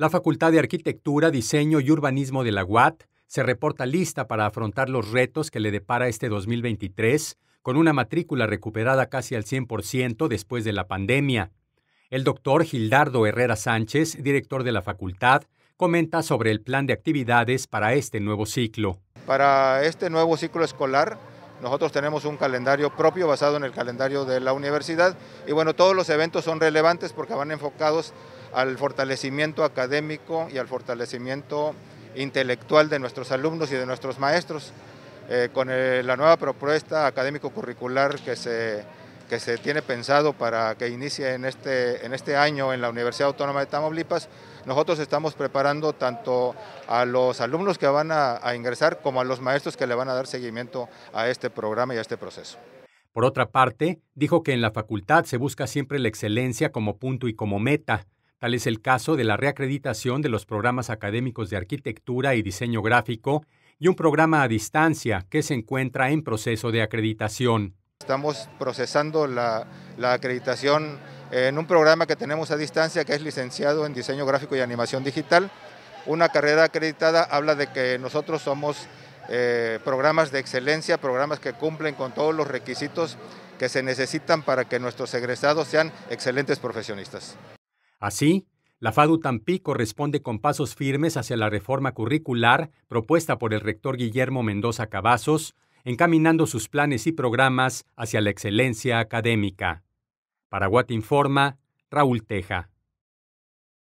La Facultad de Arquitectura, Diseño y Urbanismo de la UAT se reporta lista para afrontar los retos que le depara este 2023, con una matrícula recuperada casi al 100% después de la pandemia. El doctor Gildardo Herrera Sánchez, director de la facultad, comenta sobre el plan de actividades para este nuevo ciclo. Para este nuevo ciclo escolar, nosotros tenemos un calendario propio basado en el calendario de la universidad y bueno, todos los eventos son relevantes porque van enfocados al fortalecimiento académico y al fortalecimiento intelectual de nuestros alumnos y de nuestros maestros. Eh, con la nueva propuesta académico-curricular que se, que se tiene pensado para que inicie este, en este, año en la Universidad Autónoma de Tamaulipas, nosotros estamos preparando tanto a los alumnos que van a ingresar como a los maestros que le van a dar seguimiento a este programa y a este proceso. Por otra parte, dijo que en la facultad se busca siempre la excelencia como punto y como meta, Tal es el caso de la reacreditación de los programas académicos de arquitectura y diseño gráfico y un programa a distancia que se encuentra en proceso de acreditación. Estamos procesando la, acreditación en un programa que tenemos a distancia que es licenciado en diseño gráfico y animación digital. Una carrera acreditada habla de que nosotros somos eh, programas de excelencia, programas que cumplen con todos los requisitos que se necesitan para que nuestros egresados sean excelentes profesionistas. Así, la FADU tampi corresponde con pasos firmes hacia la reforma curricular propuesta por el rector Guillermo Mendoza Cavazos, encaminando sus planes y programas hacia la excelencia académica. Paraguat Informa, Raúl Teja.